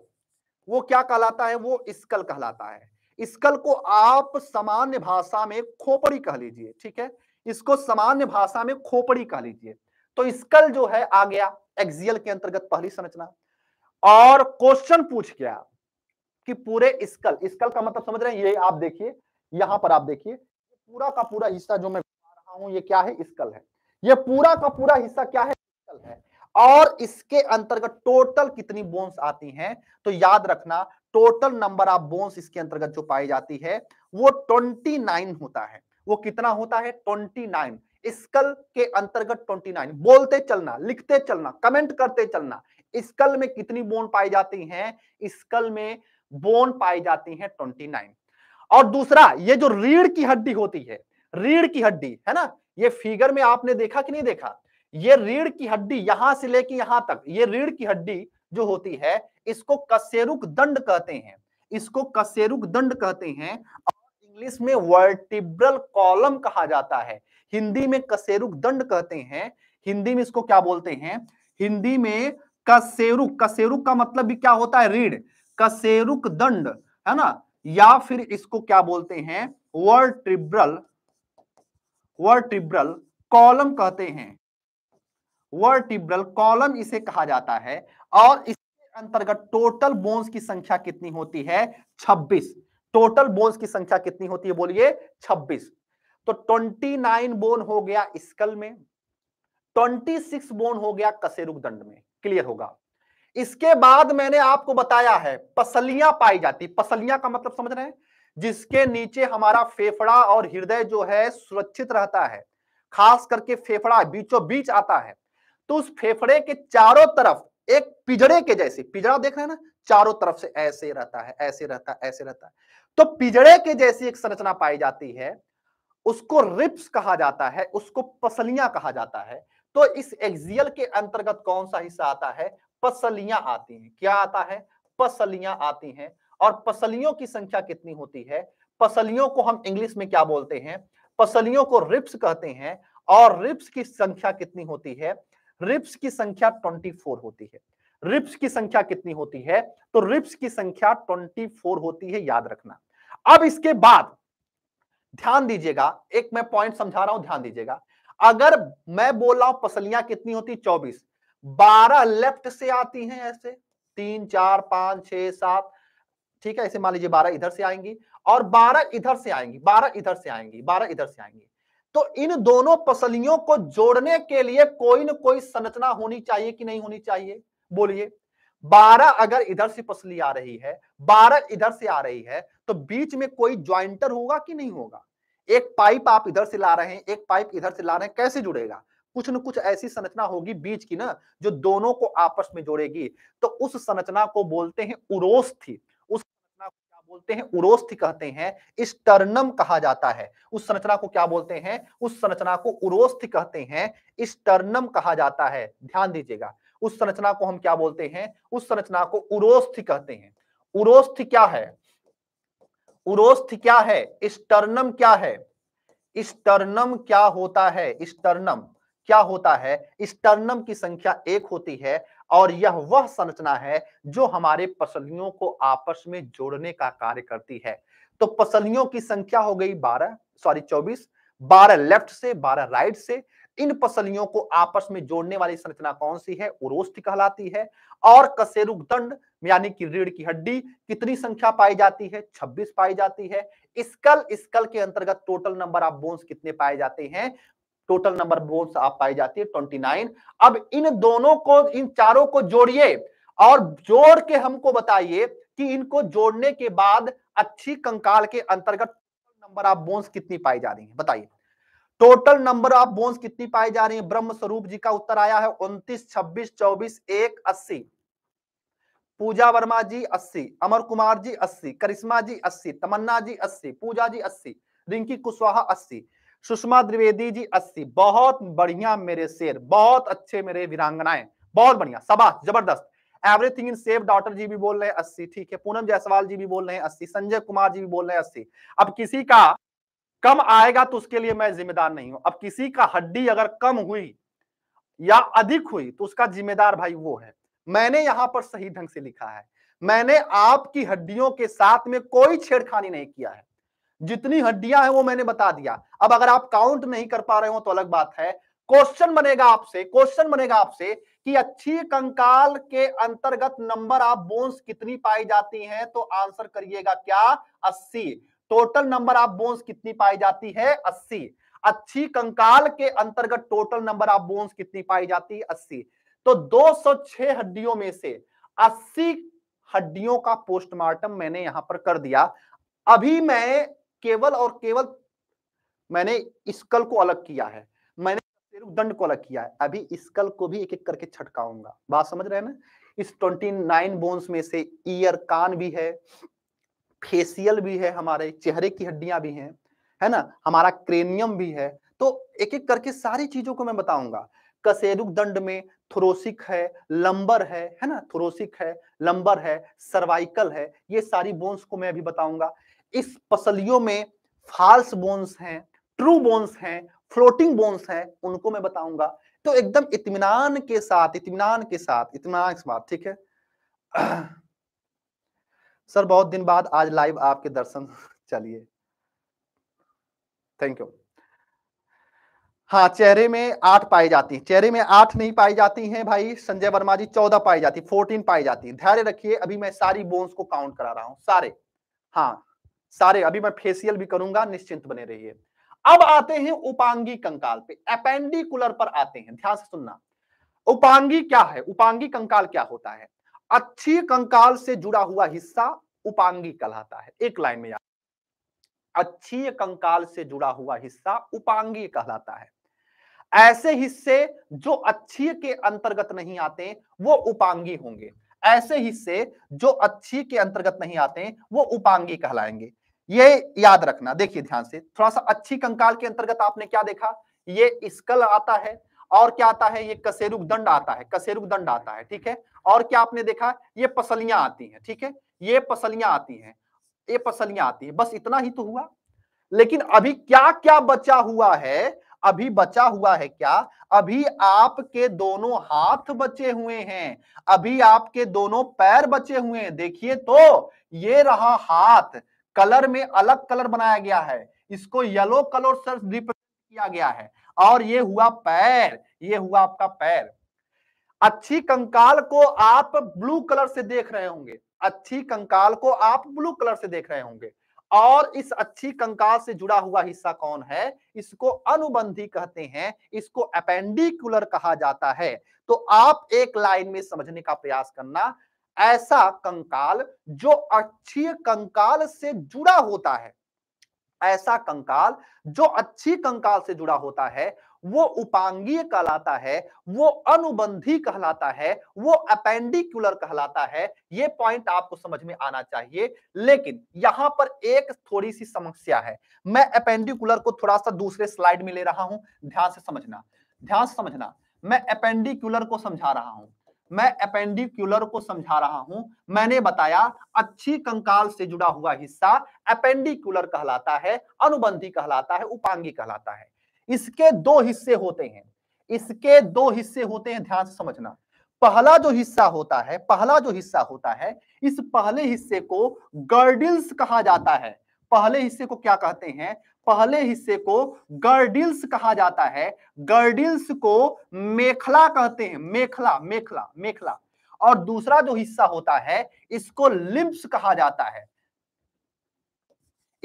वो क्या कहलाता है वो स्कल कहलाता है स्कल को आप सामान्य भाषा में खोपड़ी कह लीजिए ठीक है इसको सामान्य भाषा में खोपड़ी कह लीजिए तो स्कल जो है आ गया एक्सियल के अंतर्गत पहली संरचना और क्वेश्चन पूछ गया कि पूरे स्कल स्कल का मतलब समझ रहे हैं ये आप देखिए यहां पर आप देखिए पूरा का पूरा हिस्सा जो मैं बता रहा हूं ये क्या है स्कल है ये पूरा का पूरा हिस्सा क्या है स्कल है और इसके अंतर्गत टोटल कितनी बोन्स आती हैं तो याद रखना टोटल नंबर ऑफ बोन्स इसके अंतर्गत जो पाई जाती है वो 29 होता है वो कितना होता है 29 स्कल के अंतर्गत 29 बोलते चलना लिखते चलना कमेंट करते चलना स्कल में कितनी बोन पाई जाती है स्कल में बोन पाई जाती ट्वेंटी नाइन और दूसरा ये जो रीढ़ की हड्डी होती है रीढ़ की हड्डी है ना ये फिगर में आपने देखा कि नहीं देखा ये रीढ़ की हड्डी यहां से लेके यहां तक ये रीढ़ की हड्डी जो होती है इसको कसेरुक दंड कहते हैं इसको कसेरुक दंड कहते हैं और इंग्लिश में वर्टिब्रल कॉलम कहा जाता है हिंदी में कसेरुक दंड कहते हैं हिंदी में इसको क्या बोलते हैं हिंदी में कसेरुक कसेरुक का मतलब भी क्या होता है रीढ़ कसेरुक दंड है ना या फिर इसको क्या बोलते हैं वर्टिब्रल वर्टिब्रल कॉलम कहते हैं वर्टिब्रल कॉलम इसे कहा जाता है और इसके अंतर्गत टोटल बोन्स की संख्या कितनी होती है 26 टोटल बोन्स की संख्या कितनी होती है बोलिए 26 तो 29 बोन हो गया स्कल में 26 बोन हो गया कसेरुक दंड में क्लियर होगा इसके बाद मैंने आपको बताया है पसलियां पाई जाती पसलियां का मतलब समझ रहे हैं जिसके नीचे हमारा फेफड़ा और हृदय जो है सुरक्षित रहता है खास करके फेफड़ा बीचों बीच आता है तो उस फेफड़े के चारों तरफ एक पिजड़े के जैसे पिजड़ा देख रहे हैं ना चारों तरफ से ऐसे रहता है ऐसे रहता है ऐसे रहता है तो पिजड़े के जैसी एक संरचना पाई जाती है उसको रिप्स कहा जाता है उसको पसलियां कहा जाता है तो इस एक्सियल के अंतर्गत कौन सा हिस्सा आता है पसलियां आती हैं क्या आता है पसलियां आती हैं और पसलियों की संख्या कितनी होती है पसलियों को हम इंग्लिश में क्या बोलते हैं पसलियों को रिप्स कहते हैं और रिप्स की संख्या कितनी होती है रिप्स की संख्या 24 होती है रिप्स की संख्या कितनी होती है तो रिप्स की संख्या 24 होती है याद रखना अब इसके बाद ध्यान दीजिएगा एक मैं पॉइंट समझा रहा हूं ध्यान दीजिएगा अगर मैं बोल रहा हूं पसलियां कितनी होती चौबीस बारह लेफ्ट से आती हैं ऐसे तीन चार पांच छह सात ठीक है ऐसे मान लीजिए बारह इधर से आएंगी और बारह इधर से आएंगी बारह इधर से आएंगी बारह इधर से आएंगी तो इन दोनों पसलियों को जोड़ने के लिए कोई ना कोई संरचना होनी चाहिए कि नहीं होनी चाहिए बोलिए बारह अगर इधर से पसली आ रही है बारह इधर से आ रही है तो बीच में कोई ज्वाइंटर होगा कि नहीं होगा एक पाइप आप इधर से ला रहे हैं एक पाइप इधर से ला रहे हैं कैसे जुड़ेगा कुछ न कुछ ऐसी संरचना होगी बीच की ना जो दोनों को आपस में जोड़ेगी तो उस संरचना को बोलते हैं उरोस थी बोलते हैं उरोस्थि कहते हैं इस टर्नम कहा जाता है उस संरचना को क्या बोलते हैं उस संरचना को उरोस्थि कहते हैं इस टर्नम कहा जाता है ध्यान दीजिएगा उस संरचना को हम क्या बोलते हैं उस संरचना को उरोस्थि कहते हैं उरोस्थि क्या है उरोस्थि क्या है स्टर्नम क्या है स्टर्नम क्या होता है स्टर्नम क्या होता है स्टर्नम की संख्या एक होती है और यह वह संरचना है जो हमारे पसलियों को आपस में जोड़ने का कार्य करती है तो पसलियों की संख्या हो गई बारह सॉरी चौबीस बारह लेफ्ट से बारह राइट से इन पसलियों को आपस में जोड़ने वाली संरचना कौन सी है उरोस्ट कहलाती है और कसेरुक दंड यानी कि रीढ़ की हड्डी कितनी संख्या पाई जाती है 26 पाई जाती है स्कल स्कल के अंतर्गत टोटल नंबर ऑफ बोन्स कितने पाए जाते हैं टोटल नंबर बोर्ड आप पाई जाती है ट्वेंटी नाइन अब इन दोनों को इन चारों को जोड़िए और जोड़ के हमको बताइए कि इनको जोड़ने के बाद अच्छी कंकाल के अंतर्गत टोटल नंबर ऑफ बोन्स कितनी पाई जा रही है बताइए टोटल नंबर ऑफ बोन्स कितनी पाई जा रही है ब्रह्म स्वरूप जी का उत्तर आया है उन्तीस छब्बीस चौबीस एक अस्सी पूजा वर्मा जी अस्सी अमर कुमार जी अस्सी करिश्मा जी अस्सी तमन्ना जी अस्सी पूजा जी अस्सी रिंकी कुशवाहा अस्सी सुषमा द्विवेदी जी अस्सी बहुत बढ़िया मेरे शेर बहुत अच्छे मेरे वीरांगनाएं बहुत बढ़िया सबा जबरदस्त एवरीथिंग इन सेफ डॉटर जी भी बोल रहे हैं अस्सी ठीक है पूनम जायसवाल जी भी बोल रहे हैं अस्सी संजय कुमार जी भी बोल रहे हैं अस्सी अब किसी का कम आएगा तो उसके लिए मैं जिम्मेदार नहीं हूं अब किसी का हड्डी अगर कम हुई या अधिक हुई तो उसका जिम्मेदार भाई वो है मैंने यहां पर सही ढंग से लिखा है मैंने आपकी हड्डियों के साथ में कोई छेड़खानी नहीं किया है जितनी हड्डियां हैं वो मैंने बता दिया अब अगर आप काउंट नहीं कर पा रहे हो तो अलग बात है क्वेश्चन बनेगा आपसे क्वेश्चन बनेगा आपसे कि अच्छी कंकाल के अंतर्गत नंबर ऑफ बोन्स कितनी पाई जाती हैं तो आंसर करिएगा क्या 80 टोटल नंबर ऑफ बोन्स कितनी पाई जाती है 80 अच्छी कंकाल के अंतर्गत टोटल नंबर ऑफ बोन्स कितनी पाई जाती है 80 तो 206 हड्डियों में से 80 हड्डियों का पोस्टमार्टम मैंने यहां पर कर दिया अभी मैं केवल और केवल मैंने स्कल को अलग किया है मैंने दंड को अलग किया है अभी स्कल को भी एक एक करके छटकाऊंगा बात समझ रहे हैं ना इस 29 बोन्स में से ईयर कान भी है फेसियल भी है हमारे चेहरे की हड्डियां भी हैं है ना हमारा क्रेनियम भी है तो एक एक करके सारी चीजों को मैं बताऊंगा कसेरुक दंड में थ्रोसिक है लंबर है है ना थ्रोसिक है लंबर है सर्वाइकल है ये सारी बोन्स को मैं अभी बताऊंगा इस पसलियों में फाल्स बोन्स हैं ट्रू बोन्स हैं फ्लोटिंग बोन्स हैं उनको मैं बताऊंगा तो एकदम इतमान के साथ इतमान के साथ इतमान के साथ ठीक है [clears throat] सर बहुत दिन बाद आज लाइव आपके दर्शन [laughs] चलिए थैंक यू हाँ चेहरे में आठ पाई जाती हैं चेहरे में आठ नहीं पाई जाती हैं भाई संजय वर्मा जी चौदह पाई जाती फोर्टीन पाई जाती है धैर्य रखिए अभी मैं सारी बोन्स को काउंट करा रहा हूं सारे हाँ सारे अभी मैं फेसियल भी करूंगा निश्चिंत बने रहिए अब आते हैं उपांगी कंकाल पे अपेंडिकुलर पर आते हैं ध्यान से सुनना उपांगी क्या है उपांगी कंकाल क्या होता है अच्छी कंकाल से जुड़ा हुआ हिस्सा उपांगी कहलाता है एक लाइन में अच्छी कंकाल से जुड़ा हुआ हिस्सा उपांगी कहलाता है ऐसे हिस्से जो अच्छी के अंतर्गत नहीं आते वो उपांगी होंगे ऐसे हिस्से जो अच्छी के अंतर्गत नहीं आते वो उपांगी कहलाएंगे ये याद रखना देखिए ध्यान से थोड़ा सा अच्छी कंकाल के अंतर्गत आपने क्या देखा ये स्कल आता है और क्या आता है ये कसेरुक दंड आता है कसेरुक दंड आता है ठीक है और क्या आपने देखा ये पसलियां आती हैं ठीक है ये पसलियां आती हैं ये पसलियां आती हैं बस इतना ही तो हुआ लेकिन अभी क्या क्या बचा हुआ है अभी बचा हुआ है क्या अभी आपके दोनों हाथ बचे हुए हैं अभी आपके दोनों पैर बचे हुए हैं देखिए तो ये रहा हाथ कलर में अलग कलर बनाया गया है इसको येलो कलर से रिप्रेजेंट किया गया है और ये हुआ पैर ये हुआ आपका पैर अच्छी कंकाल को आप ब्लू कलर से देख रहे होंगे अच्छी कंकाल को आप ब्लू कलर से देख रहे होंगे और इस अच्छी कंकाल से जुड़ा हुआ हिस्सा कौन है इसको अनुबंधी कहते हैं इसको अपेंडिकुलर कहा जाता है तो आप एक लाइन में समझने का प्रयास करना ऐसा कंकाल जो अक्षीय कंकाल से जुड़ा होता है ऐसा कंकाल जो अच्छी कंकाल से जुड़ा होता है वो उपांगीय कहलाता है वो अनुबंधी कहलाता है वो अपेंडिकुलर कहलाता है ये पॉइंट आपको समझ में आना चाहिए लेकिन यहां पर एक थोड़ी सी समस्या है मैं अपेंडिकुलर को थोड़ा सा दूसरे स्लाइड में ले रहा हूं ध्यान से समझना ध्यान से समझना मैं अपेंडिकुलर को समझा रहा हूं मैं अपेंडिक्यूलर को समझा रहा हूं मैंने बताया अच्छी कंकाल से जुड़ा हुआ हिस्सा अपेंडिकुलर कहलाता है अनुबंधी कहलाता है उपांगी कहलाता है इसके दो हिस्से होते हैं इसके दो हिस्से होते हैं ध्यान से समझना पहला जो हिस्सा होता है पहला जो हिस्सा होता है इस पहले हिस्से को गर्डिल्स कहा जाता है पहले हिस्से को क्या कहते हैं पहले हिस्से को गर्डिल्स कहा जाता है गर्डिल्स को मेखला कहते हैं मेखला मेखला मेखला और दूसरा जो हिस्सा होता है इसको लिम्स कहा जाता है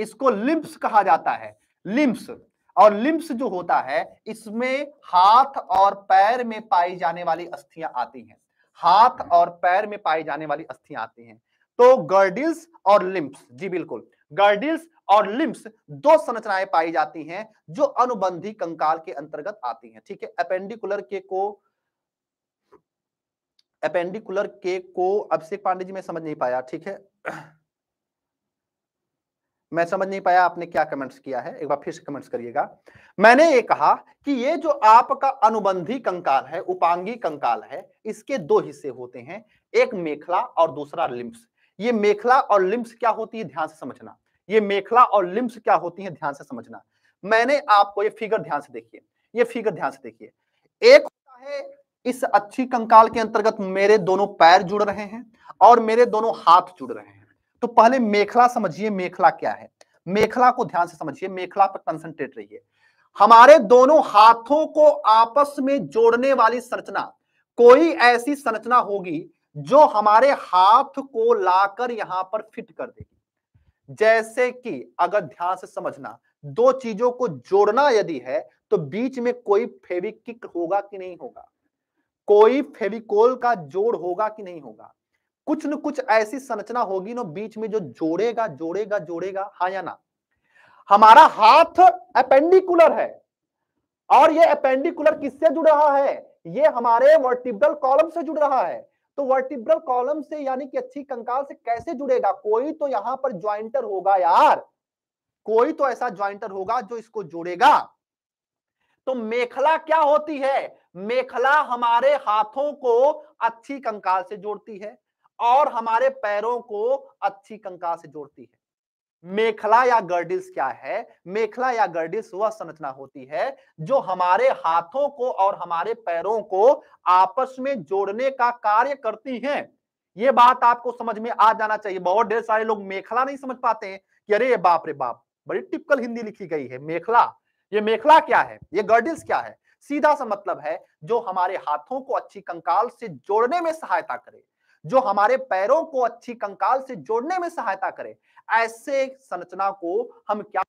इसको लिम्स कहा जाता है लिम्स और लिम्स जो होता है इसमें हाथ और पैर में पाई जाने वाली अस्थियां आती हैं हाथ और पैर में पाई जाने वाली अस्थियां आती हैं तो गर्डिल्स और लिम्प्स जी बिल्कुल गर्डिल्स और लिम्स दो संरचनाएं पाई जाती हैं जो अनुबंधी कंकाल के अंतर्गत आती हैं ठीक है अपेंडिकुलर के को अपेंडिकुलर के को अभिषेक पांडे जी मैं समझ नहीं पाया ठीक है मैं समझ नहीं पाया आपने क्या कमेंट्स किया है एक बार फिर से कमेंट्स करिएगा मैंने ये कहा कि ये जो आपका अनुबंधी कंकाल है उपांगी कंकाल है इसके दो हिस्से होते हैं एक मेखला और दूसरा लिम्स ये मेखला और लिम्स क्या होती है ध्यान से समझना ये मेखला और लिम्स क्या होती है ध्यान से समझना मैंने आपको ये फिगर ध्यान से देखिए ये फिगर ध्यान से देखिए एक होता है इस अच्छी कंकाल के अंतर्गत मेरे दोनों पैर जुड़ रहे हैं और मेरे दोनों हाथ जुड़ रहे हैं तो पहले मेखला समझिए मेखला क्या है मेखला को ध्यान से समझिए मेखला पर कंसंट्रेट रहिए हमारे दोनों हाथों को आपस में जोड़ने वाली संरचना कोई ऐसी संरचना होगी जो हमारे हाथ को लाकर यहां पर फिट कर देगी जैसे कि अगर ध्यान से समझना दो चीजों को जोड़ना यदि है तो बीच में कोई फेविकिक होगा कि नहीं होगा कोई फेविकोल का जोड़ होगा कि नहीं होगा कुछ न कुछ ऐसी संरचना होगी ना बीच में जो जोड़ेगा जोड़ेगा जोड़ेगा हा या ना हमारा हाथ अपेंडिकुलर है और ये अपेंडिकुलर किससे जुड़ रहा है ये हमारे वर्टिब्रल कॉलम से जुड़ रहा है तो वर्टिब्रल कॉलम से यानी कि अच्छी कंकाल से कैसे जुड़ेगा कोई तो यहां पर ज्वाइंटर होगा यार कोई तो ऐसा ज्वाइंटर होगा जो इसको जोड़ेगा तो मेखला क्या होती है मेखला हमारे हाथों को अच्छी कंकाल से जोड़ती है और हमारे पैरों को अच्छी कंकाल से जोड़ती है मेखला या गर्डिस क्या है मेखला या गर्डिस वह संरचना होती है जो हमारे हाथों को और हमारे पैरों को आपस में जोड़ने का कार्य करती हैं ये बात आपको समझ में आ जाना चाहिए बहुत ढेर सारे लोग मेखला नहीं समझ पाते हैं कि अरे बाप रे बाप बड़ी टिपिकल हिंदी लिखी गई है मेखला ये मेखला क्या है ये गर्डिस क्या है सीधा सा मतलब है जो हमारे हाथों को अच्छी कंकाल से जोड़ने में सहायता करे जो हमारे पैरों को अच्छी कंकाल से जोड़ने में सहायता करे ऐसे संरचना को हम क्या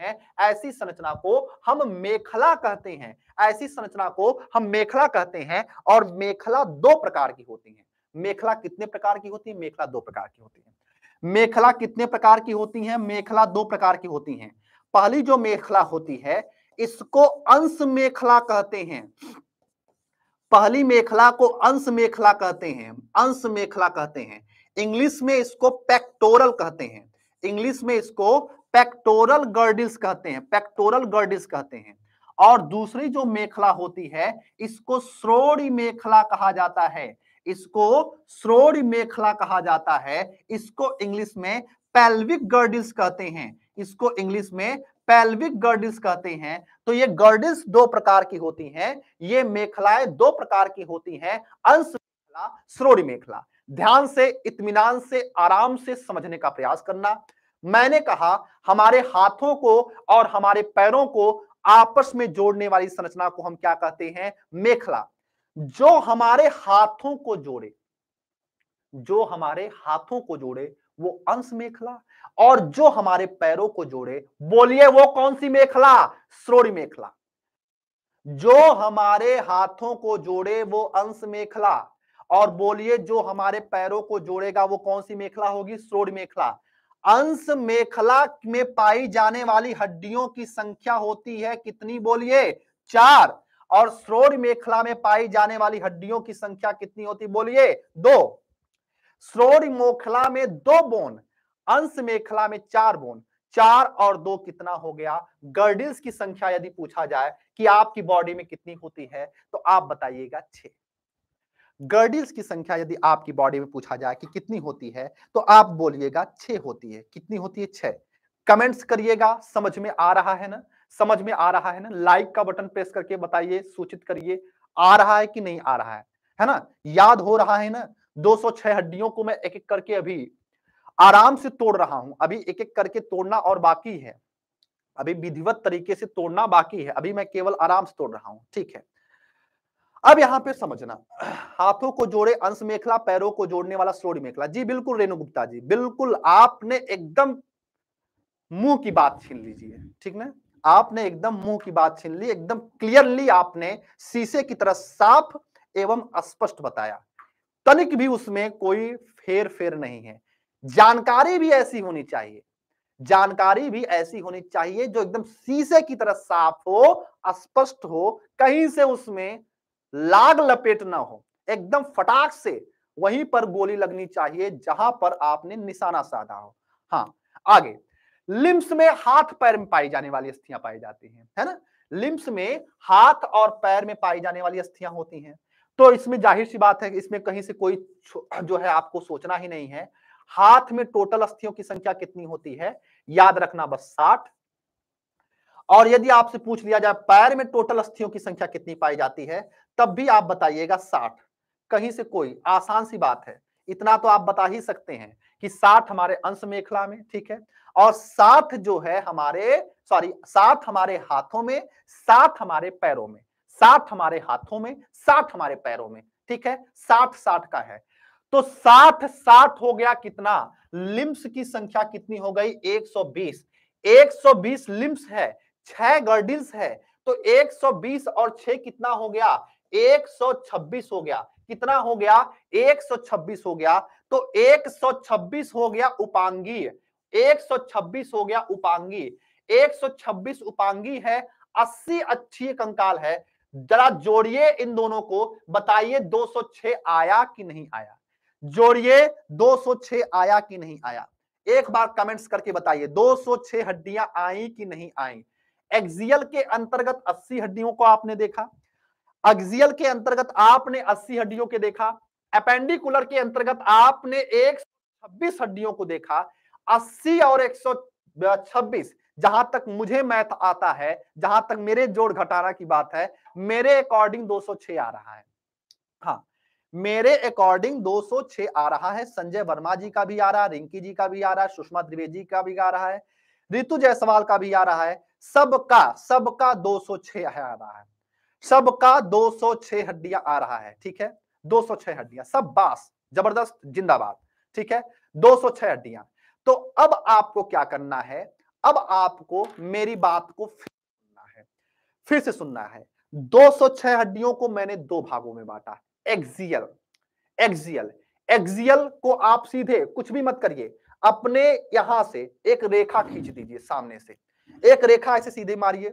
हैं ऐसी संरचना को हम मेखला कहते हैं ऐसी संरचना को हम मेखला कहते हैं और मेखला दो प्रकार की होती है मेखला कितने प्रकार की होती है मेखला दो प्रकार की होती है मेखला कितने प्रकार की होती है मेखला दो प्रकार की होती है पहली जो मेखला होती है इसको अंश मेखला कहते हैं पहली मेखला को अंश मेखला कहते हैं अंश मेखला कहते हैं इंग्लिश में इसको पेक्टोरल कहते हैं इंग्लिश में इसको पेक्टोरल गर्डिल्स कहते हैं पेक्टोरल गर्डिल्स कहते हैं और दूसरी जो मेखला होती है इसको श्रोड़ी मेखला कहा जाता है इसको श्रोड़ी मेखला कहा जाता है इसको इंग्लिश में पेल्विक गर्डिल्स कहते हैं इसको इंग्लिश में पैल्विक गर्डिस कहते हैं तो ये गर्डिस दो प्रकार की होती हैं ये मेखलाएं दो प्रकार की होती हैं अंश मेखला स्रोरी मेखला ध्यान से इत्मीनान से आराम से समझने का प्रयास करना मैंने कहा हमारे हाथों को और हमारे पैरों को आपस में जोड़ने वाली संरचना को हम क्या कहते हैं मेखला जो हमारे हाथों को जोड़े जो हमारे हाथों को जोड़े वो अंश मेखला और जो हमारे पैरों को जोड़े बोलिए वो कौन सी मेखला श्रोणी मेखला जो हमारे हाथों को जोड़े वो अंश मेखला और बोलिए जो हमारे पैरों को जोड़ेगा वो कौन सी मेखला होगी श्रोण मेखला अंश मेखला में पाई जाने वाली हड्डियों की संख्या होती है कितनी बोलिए चार और श्रोण मेखला में पाई जाने वाली हड्डियों की संख्या कितनी होती बोलिए दो श्रोण मोखला में दो बोन अंश मेखला में चार बोन चार और दो कितना हो गया गर्डिल्स की संख्या यदि पूछा जाए कि आपकी बॉडी में कितनी होती है तो आप बताइएगा छ गर्डिल्स की संख्या यदि आपकी बॉडी में पूछा जाए कि कितनी होती है तो आप बोलिएगा छ होती है कितनी होती है छह कमेंट्स करिएगा समझ में आ रहा है ना समझ में आ रहा है ना लाइक का बटन प्रेस करके बताइए सूचित करिए आ रहा है कि नहीं आ रहा है है ना याद हो रहा है ना 206 हड्डियों को मैं एक एक करके अभी आराम से तोड़ रहा हूं अभी एक एक करके तोड़ना और बाकी है अभी विधिवत तरीके से तोड़ना बाकी है अभी मैं केवल आराम से तोड़ रहा हूं ठीक है अब यहां पे समझना हाथों को जोड़े अंश मेखला पैरों को जोड़ने वाला श्रोण मेखला जी बिल्कुल रेणु गुप्ता जी बिल्कुल आपने एकदम मुंह की बात छीन लीजिए ठीक ना आपने एकदम मुंह की बात छीन ली एकदम क्लियरली आपने शीशे की तरह साफ एवं स्पष्ट बताया तनिक भी उसमें कोई फेर फेर नहीं है जानकारी भी ऐसी होनी चाहिए जानकारी भी ऐसी होनी चाहिए जो एकदम शीशे की तरह साफ हो स्पष्ट हो कहीं से उसमें लाग लपेट ना हो एकदम फटाक से वहीं पर गोली लगनी चाहिए जहां पर आपने निशाना साधा हो हाँ आगे लिम्स में हाथ पैर में पाई जाने वाली अस्थियां पाई जाती हैं है ना लिम्स में हाथ और पैर में पाई जाने वाली अस्थियां होती हैं तो इसमें जाहिर सी बात है कि इसमें कहीं से कोई जो है आपको सोचना ही नहीं है हाथ में टोटल अस्थियों की संख्या कितनी होती है याद रखना बस साठ और यदि आपसे पूछ लिया जाए पैर में टोटल अस्थियों की संख्या कितनी पाई जाती है तब भी आप बताइएगा साठ कहीं से कोई आसान सी बात है इतना तो आप बता ही सकते हैं कि साठ हमारे अंश मेखला में ठीक है और साठ जो है हमारे सॉरी साठ हमारे हाथों में साठ हमारे पैरों में साठ हमारे हाथों में साठ हमारे पैरों में ठीक है साठ साठ का है तो साथ साथ हो गया कितना लिम्स की संख्या कितनी हो गई 120 120 लिम्स है छह गर्डिल्स है तो 120 और छह कितना हो गया 126 हो गया कितना हो गया 126 हो गया तो 126 हो गया उपांगी 126 हो गया उपांगी 126 उपांगी है 80 अच्छी कंकाल है जरा जोड़िए इन दोनों को बताइए 206 आया कि नहीं आया जोड़िए 206 आया कि नहीं आया एक बार कमेंट्स करके बताइए 206 हड्डियां आई कि नहीं आई एक्सियल के अंतर्गत 80 हड्डियों को आपने देखा एक्सियल के अंतर्गत आपने 80 हड्डियों के देखा अपेंडिकुलर के अंतर्गत आपने 126 हड्डियों को देखा 80 और 126 जहां तक मुझे मैथ आता है जहां तक मेरे जोड़ घटाना की बात है मेरे अकॉर्डिंग 206 आ रहा है हाँ मेरे अकॉर्डिंग 206 आ रहा है संजय वर्मा जी का भी आ रहा है रिंकी जी का भी आ रहा है सुषमा द्विवेदी का भी आ रहा है ऋतु जायसवाल का भी आ रहा है सबका सबका 206 आ रहा है सबका 206 हड्डियां आ रहा है ठीक है 206 हड्डियां सब बास जबरदस्त जिंदाबाद ठीक है 206 हड्डियां तो अब आपको क्या करना है अब आपको मेरी बात को फिर सुनना है फिर से सुनना है 206 हड्डियों को मैंने दो भागों में बांटा एक्सियल एक्सियल एक्सियल को आप सीधे कुछ भी मत करिए अपने यहां से एक रेखा खींच दीजिए सामने से एक रेखा ऐसे सीधे मारिए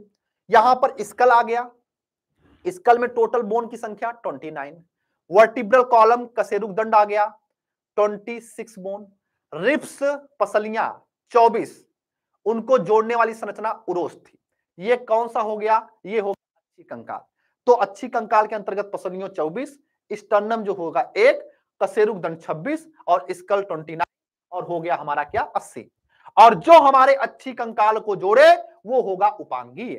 यहां पर स्कल आ गया स्कल में टोटल बोन की संख्या 29 वर्टिब्रल कॉलम कसेरुक दंड आ गया 26 बोन रिप्स पसलियां 24 उनको जोड़ने वाली संरचना उरोस थी ये कौन सा हो गया ये हो गया अच्छी कंकाल तो अच्छी कंकाल के अंतर्गत पसलियों 24 स्टर्नम जो होगा एक कसेरुक दंड छब्बीस और स्कल ट्वेंटी और हो गया हमारा क्या अस्सी और जो हमारे अच्छी कंकाल को जोड़े वो होगा उपांगी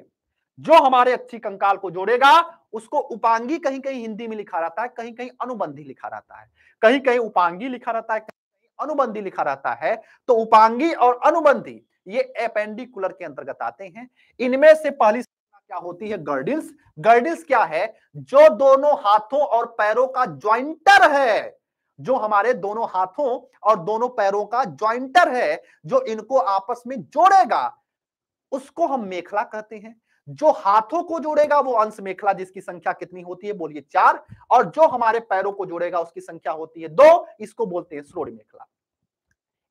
जो हमारे अच्छी कंकाल को जोड़ेगा उसको उपांगी कहीं कहीं हिंदी में लिखा रहता है कहीं कहीं अनुबंधी लिखा रहता है कहीं कहीं उपांगी लिखा रहता है कहीं कहीं अनुबंधी लिखा रहता है तो उपांगी और अनुबंधी ये अपेंडिकुलर के अंतर्गत आते हैं इनमें से पहली क्या होती है गर्डिल्स गर्डिल्स क्या है जो दोनों हाथों और पैरों का ज्वाइंटर है जो हमारे दोनों हाथों और दोनों पैरों का ज्वाइंटर है जो इनको आपस में जोड़ेगा उसको हम मेखला कहते हैं जो हाथों को जोड़ेगा वो अंश मेखला जिसकी संख्या कितनी होती है बोलिए चार और जो हमारे पैरों को जोड़ेगा उसकी संख्या होती है दो इसको बोलते हैं स्लोड़ी मेखला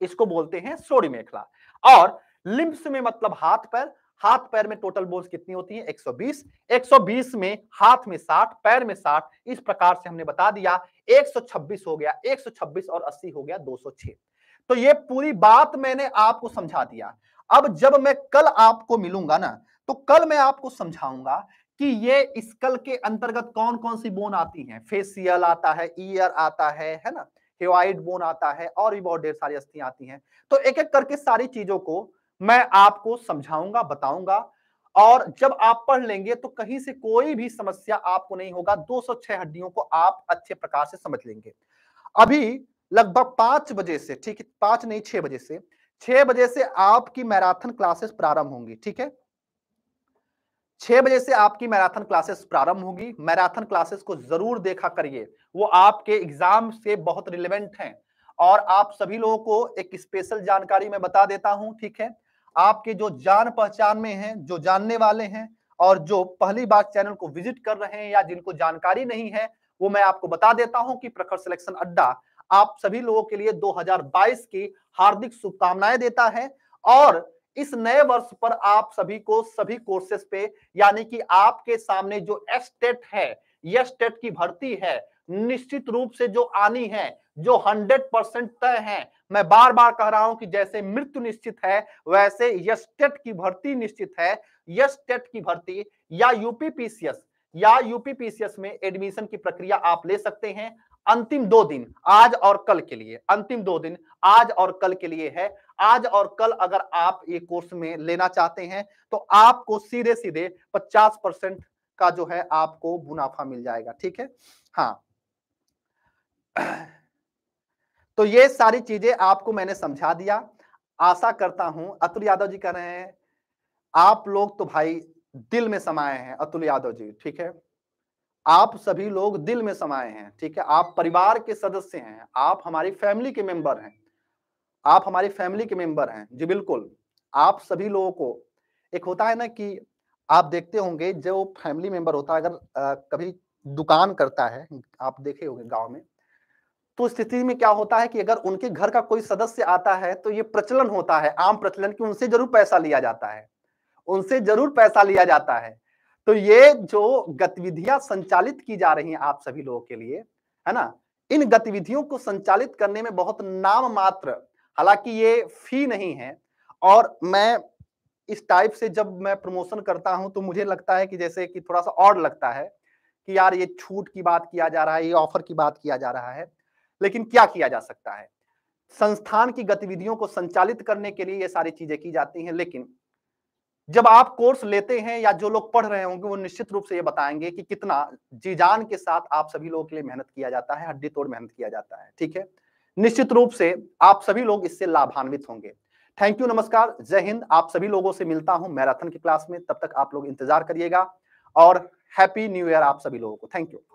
इसको बोलते हैं स्लोड़ी मेखला और लिम्स में मतलब हाथ पर हाथ पैर में टोटल बोन्स कितनी होती है 120 120 में हाथ में 60 पैर में 60 इस प्रकार से हमने बता दिया 126 हो गया 126 और 80 हो गया 206 तो ये पूरी बात मैंने आपको समझा दिया अब जब मैं कल आपको मिलूंगा ना तो कल मैं आपको समझाऊंगा कि ये स्कल के अंतर्गत कौन कौन सी बोन आती है फेसियल आता है ईयर आता है है ना हेवाइड बोन आता है और भी बहुत ढेर सारी अस्थियां आती हैं तो एक एक करके सारी चीजों को मैं आपको समझाऊंगा बताऊंगा और जब आप पढ़ लेंगे तो कहीं से कोई भी समस्या आपको नहीं होगा 206 हड्डियों को आप अच्छे प्रकार से समझ लेंगे अभी लगभग पांच बजे से ठीक है पांच नहीं छह बजे से छह बजे से आपकी मैराथन क्लासेस प्रारंभ होंगी ठीक है छह बजे से आपकी मैराथन क्लासेस प्रारंभ होगी मैराथन क्लासेस को जरूर देखा करिए वो आपके एग्जाम से बहुत रिलेवेंट हैं और आप सभी लोगों को एक स्पेशल जानकारी मैं बता देता हूं ठीक है आपके जो जान पहचान में हैं जो जानने वाले हैं और जो पहली बार चैनल को विजिट कर रहे हैं या जिनको जानकारी नहीं है वो मैं आपको बता देता हूं कि प्रखर सिलेक्शन अड्डा आप सभी लोगों के लिए 2022 की हार्दिक शुभकामनाएं देता है और इस नए वर्ष पर आप सभी को सभी कोर्सेस पे यानी कि आपके सामने जो एस्टेट e है ये e की भर्ती है निश्चित रूप से जो आनी है जो 100 परसेंट तय है मैं बार बार कह रहा हूं कि जैसे मृत्यु निश्चित है वैसे यस टेट की भर्ती निश्चित है यस टेट की भर्ती या यूपीपीसीएस या यूपीपीसीएस में एडमिशन की प्रक्रिया आप ले सकते हैं अंतिम दो दिन आज और कल के लिए अंतिम दो दिन आज और कल के लिए है आज और कल अगर आप ये कोर्स में लेना चाहते हैं तो आपको सीधे सीधे 50 परसेंट का जो है आपको मुनाफा मिल जाएगा ठीक है हाँ तो ये सारी चीजें आपको मैंने समझा दिया आशा करता हूं अतुल यादव जी कह रहे हैं आप लोग तो भाई दिल में समाए हैं अतुल यादव जी ठीक है आप सभी लोग दिल में समाये हैं ठीक है आप परिवार के सदस्य हैं आप हमारी फैमिली के मेंबर हैं आप हमारी फैमिली के मेंबर हैं जी बिल्कुल आप सभी लोगों को एक होता है ना कि आप देखते होंगे जो फैमिली मेंबर होता है अगर आ, कभी दुकान करता है आप देखे होंगे गांव में तो स्थिति में क्या होता है कि अगर उनके घर का कोई सदस्य आता है तो ये प्रचलन होता है आम प्रचलन कि उनसे जरूर पैसा लिया जाता है उनसे जरूर पैसा लिया जाता है तो ये जो गतिविधियां संचालित की जा रही हैं आप सभी लोगों के लिए है ना इन गतिविधियों को संचालित करने में बहुत नाम मात्र हालांकि ये फी नहीं है और मैं इस टाइप से जब मैं प्रमोशन करता हूं तो मुझे लगता है कि जैसे कि थोड़ा सा और लगता है कि यार ये छूट की बात किया जा रहा है ये ऑफर की बात किया जा रहा है लेकिन क्या किया जा सकता है संस्थान की गतिविधियों को संचालित करने के लिए ये सारी चीजें की जाती हैं लेकिन जब आप कोर्स लेते हैं या जो लोग पढ़ रहे होंगे वो निश्चित रूप से ये बताएंगे कि कितना जीजान के साथ आप सभी लोगों के लिए मेहनत किया जाता है हड्डी तोड़ मेहनत किया जाता है ठीक है निश्चित रूप से आप सभी लोग इससे लाभान्वित होंगे थैंक यू नमस्कार जय हिंद आप सभी लोगों से मिलता हूं मैराथन की क्लास में तब तक आप लोग इंतजार करिएगा और हैप्पी न्यू ईयर आप सभी लोगों को थैंक यू